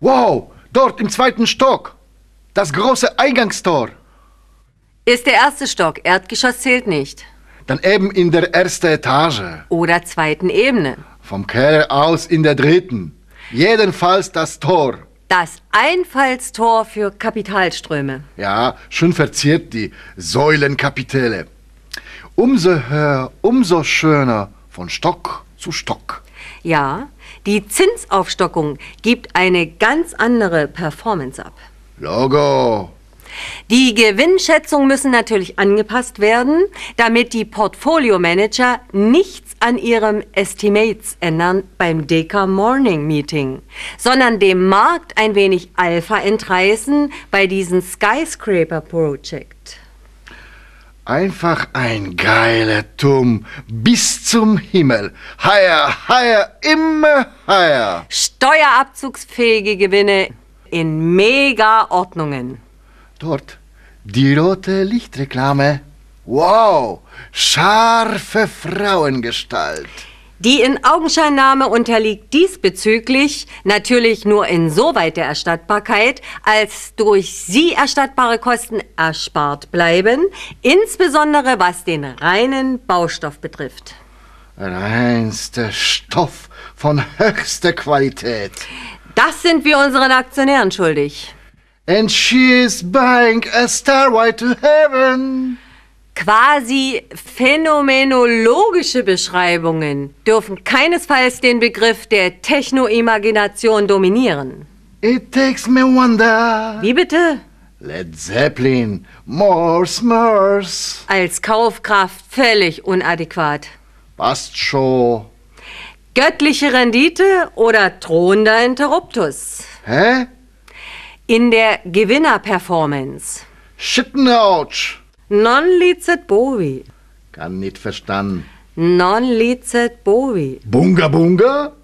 Wow, dort im zweiten Stock. Das große Eingangstor. Ist der erste Stock. Erdgeschoss zählt nicht. Dann eben in der ersten Etage. Oder zweiten Ebene. Vom Keller aus in der dritten. Jedenfalls das Tor. Das Einfallstor für Kapitalströme. Ja, schön verziert die Säulenkapitelle. Umso höher, umso schöner von Stock zu Stock. Ja, die Zinsaufstockung gibt eine ganz andere Performance ab. Logo. Die Gewinnschätzungen müssen natürlich angepasst werden, damit die Portfolio-Manager nichts an ihrem Estimates ändern beim Deka Morning Meeting, sondern dem Markt ein wenig Alpha entreißen bei diesem Skyscraper Project. Einfach ein geiler Turm bis zum Himmel. Higher, higher, immer higher. Steuerabzugsfähige Gewinne in Mega-Ordnungen. Dort die rote Lichtreklame. Wow, scharfe Frauengestalt. Die in Augenscheinnahme unterliegt diesbezüglich natürlich nur insoweit der Erstattbarkeit, als durch sie erstattbare Kosten erspart bleiben, insbesondere was den reinen Baustoff betrifft. Reinster Stoff von höchster Qualität. Das sind wir unseren Aktionären schuldig. And she is buying a stairway to heaven quasi phänomenologische Beschreibungen dürfen keinesfalls den Begriff der Techno-Imagination dominieren. It takes me wonder. Wie bitte? Led Zeppelin, more Morse. Als Kaufkraft völlig unadäquat. Passt schon. Göttliche Rendite oder drohender Interruptus? Hä? In der Gewinnerperformance. Shit ouch. Non licet bovi. Kann nicht verstanden. Non licet bovi. Bunga bunga?